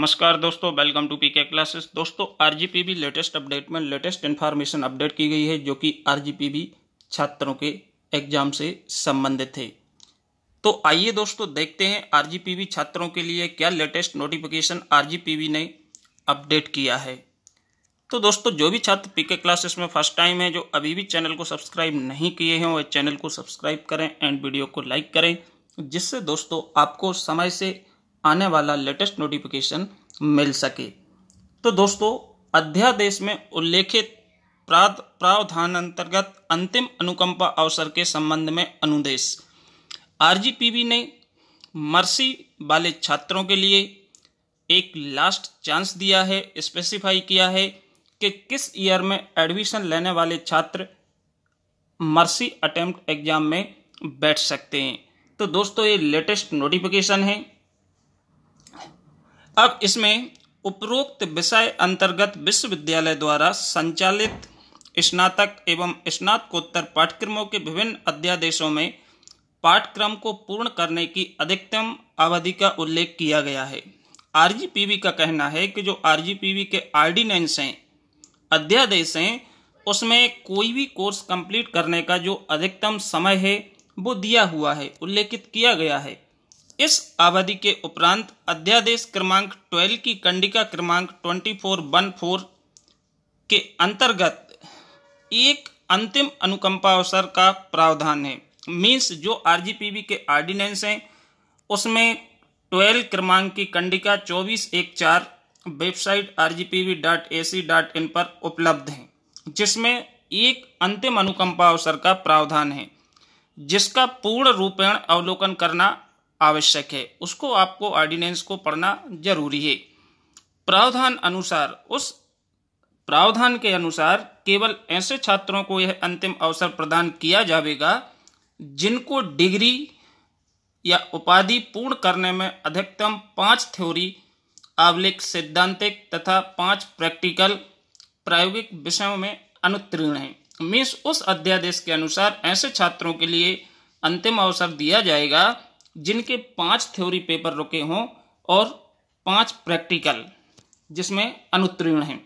नमस्कार दोस्तों welcome to P K classes दोस्तों आर लेटेस्ट अपडेट में लेटेस्ट इन्फॉर्मेशन अपडेट की गई है जो कि आर छात्रों के एग्जाम से संबंधित है तो आइए दोस्तों देखते हैं आर छात्रों के लिए क्या लेटेस्ट नोटिफिकेशन आर ने अपडेट किया है तो दोस्तों जो भी छात्र पीके क्लासेस में फर्स्ट टाइम है जो अभी भी चैनल को सब्सक्राइब नहीं किए हैं वह चैनल को सब्सक्राइब करें एंड वीडियो को लाइक करें जिससे दोस्तों आपको समय से आने वाला लेटेस्ट नोटिफिकेशन मिल सके तो दोस्तों अध्यादेश में उल्लेखित प्रावधान अंतर्गत अंतिम अनुकंपा अवसर के संबंध में अनुदेश आरजीपीबी ने मर्सी वाले छात्रों के लिए एक लास्ट चांस दिया है स्पेसिफाई किया है कि किस ईयर में एडमिशन लेने वाले छात्र मर्सी अटेम्प्ट एग्जाम में बैठ सकते हैं तो दोस्तों ये लेटेस्ट नोटिफिकेशन है अब इसमें उपरोक्त विषय अंतर्गत विश्वविद्यालय द्वारा संचालित स्नातक एवं स्नातकोत्तर पाठ्यक्रमों के विभिन्न अध्यादेशों में पाठ्यक्रम को पूर्ण करने की अधिकतम अवधि का उल्लेख किया गया है आर का कहना है कि जो आर के आर्डिनेंस हैं अध्यादेश हैं उसमें कोई भी कोर्स कंप्लीट करने का जो अधिकतम समय है वो दिया हुआ है उल्लेखित किया गया है इस अवधि के उपरांत अध्यादेश क्रमांक 12 की कंडिका क्रमांक 2414 के अंतर्गत एक अंतिम अनुकंपा अवसर का प्रावधान है मीन्स जो आरजीपीबी के आर्डिनेंस हैं उसमें 12 क्रमांक की कंडिका चौबीस एक चार वेबसाइट इन पर उपलब्ध है जिसमें एक अंतिम अनुकंपा अवसर का प्रावधान है जिसका पूर्ण रूपेण अवलोकन करना आवश्यक है उसको आपको ऑर्डिनेंस को पढ़ना जरूरी है प्रावधान अनुसार उस प्रावधान के अनुसार केवल ऐसे छात्रों को यह अंतिम अवसर प्रदान किया जाएगा जिनको डिग्री या उपाधि पूर्ण करने में अधिकतम पाँच थ्योरी आवलिक सिद्धांतिक तथा पाँच प्रैक्टिकल प्रायोगिक विषयों में अनुत्तीर्ण हैं मीन्स उस अध्यादेश के अनुसार ऐसे छात्रों के लिए अंतिम अवसर दिया जाएगा जिनके पांच थ्योरी पेपर रुके हों और पांच प्रैक्टिकल जिसमें अनुत्तीर्ण हैं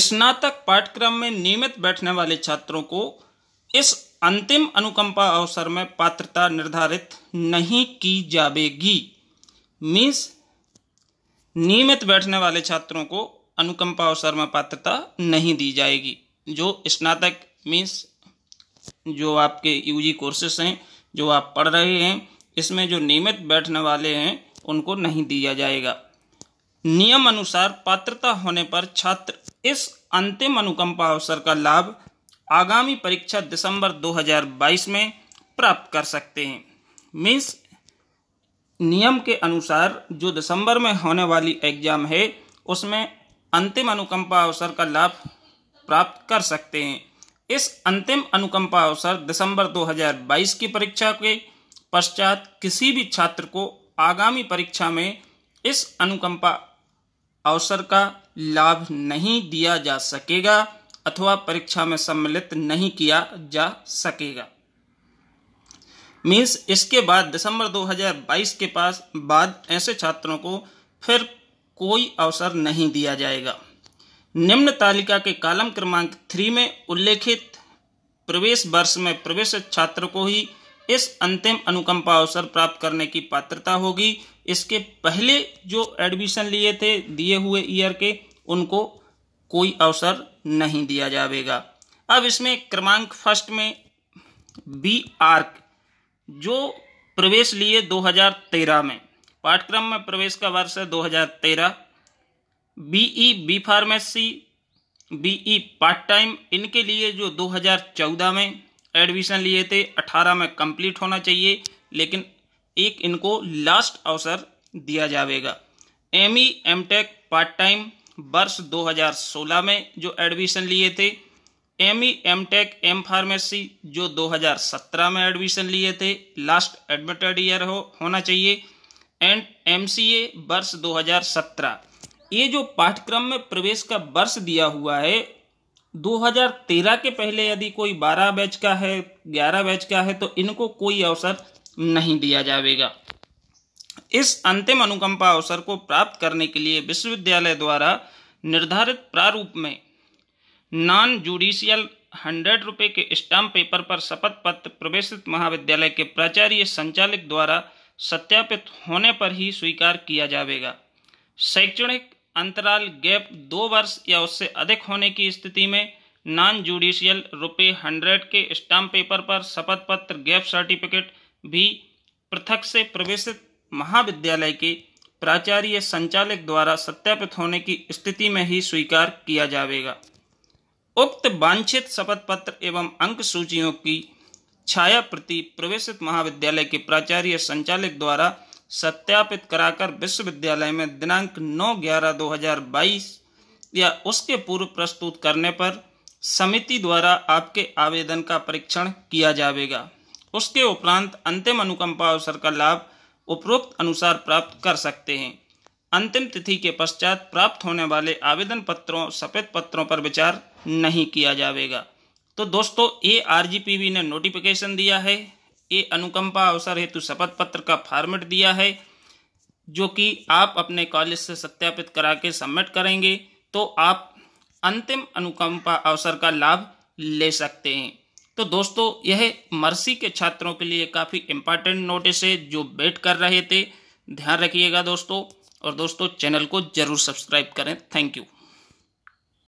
स्नातक पाठ्यक्रम में नियमित बैठने वाले छात्रों को इस अंतिम अनुकंपा अवसर में पात्रता निर्धारित नहीं की जाएगी मीन्स नियमित बैठने वाले छात्रों को अनुकंपा अवसर में पात्रता नहीं दी जाएगी जो स्नातक मीन्स जो आपके यूजी कोर्सेस हैं जो आप पढ़ रहे हैं इसमें जो नियमित बैठने वाले हैं उनको नहीं दिया जाएगा नियम अनुसार पात्रता होने पर छात्र इस अंतिम अनुकंपा अवसर का लाभ आगामी परीक्षा दिसंबर 2022 में प्राप्त कर सकते हैं मीन्स नियम के अनुसार जो दिसंबर में होने वाली एग्जाम है उसमें अंतिम अनुकंपा अवसर का लाभ प्राप्त कर सकते हैं इस अंतिम अनुकंपा अवसर दिसंबर 2022 की परीक्षा के पश्चात किसी भी छात्र को आगामी परीक्षा में इस अनुकंपा अवसर का लाभ नहीं दिया जा सकेगा अथवा परीक्षा में सम्मिलित नहीं किया जा सकेगा मीन्स इसके बाद दिसंबर 2022 के पास बाद ऐसे छात्रों को फिर कोई अवसर नहीं दिया जाएगा निम्न तालिका के कालम क्रमांक थ्री में उल्लेखित प्रवेश वर्ष में प्रवेश छात्र को ही इस अंतिम अनुकंपा अवसर प्राप्त करने की पात्रता होगी इसके पहले जो एडमिशन लिए थे दिए हुए ईयर के उनको कोई अवसर नहीं दिया जाएगा अब इसमें क्रमांक फर्स्ट में बी आर्क जो प्रवेश लिए 2013 में पाठ्यक्रम में प्रवेश का वर्ष है 2013 BE B pharmacy BE part time इनके लिए जो 2014 में एडमिशन लिए थे 18 में कंप्लीट होना चाहिए लेकिन एक इनको लास्ट अवसर दिया जाएगा M E M tech part time वर्ष 2016 में जो एडमिशन लिए थे M E M tech M pharmacy जो 2017 में एडमिशन लिए थे लास्ट एडमिटेड ईयर हो होना चाहिए एंड एम सी ए वर्ष 2017 ये जो पाठ्यक्रम में प्रवेश का वर्ष दिया हुआ है 2013 के पहले यदि कोई 12 बैच का है 11 बैच का है तो इनको कोई अवसर नहीं दिया जाएगा इस अंतिम अनुकंपा अवसर को प्राप्त करने के लिए विश्वविद्यालय द्वारा निर्धारित प्रारूप में नॉन जुडिशियल हंड्रेड रुपये के स्टाम्प पेपर पर शपथ पत्र प्रवेशित महाविद्यालय के प्राचार्य संचालक द्वारा सत्यापित होने पर ही स्वीकार किया जाएगा शैक्षणिक अंतराल गैप दो वर्ष या उससे अधिक होने की स्थिति में नॉन जुडिशियल रुपये हंड्रेड के स्टाम्प पेपर पर शपथ पत्र गैप सर्टिफिकेट भी पृथक से प्रवेशित महाविद्यालय के प्राचार्य संचालक द्वारा सत्यापित होने की स्थिति में ही स्वीकार किया जाएगा उक्त वांछित शपथ पत्र एवं अंक सूचियों की छाया प्रति प्रवेशित महाविद्यालय के प्राचार्य संचालक द्वारा सत्यापित कराकर विश्वविद्यालय में दिनांक 9 ग्यारह 2022 या उसके पूर्व प्रस्तुत करने पर समिति द्वारा आपके आवेदन का परीक्षण किया जाएगा उसके उपरांत अंतिम अनुकंपा अवसर का लाभ उपरोक्त अनुसार प्राप्त कर सकते हैं अंतिम तिथि के पश्चात प्राप्त होने वाले आवेदन पत्रों सफेद पत्रों पर विचार नहीं किया जाएगा तो दोस्तों ए आर ने नोटिफिकेशन दिया है ये अनुकंपा अवसर हेतु शपथ पत्र का फॉर्मेट दिया है जो कि आप अपने कॉलेज से सत्यापित करा के सबमिट करेंगे तो आप अंतिम अनुकंपा अवसर का लाभ ले सकते हैं तो दोस्तों यह मर्सी के छात्रों के लिए काफ़ी इंपॉर्टेंट नोटिस है जो वेट कर रहे थे ध्यान रखिएगा दोस्तों और दोस्तों चैनल को ज़रूर सब्सक्राइब करें थैंक यू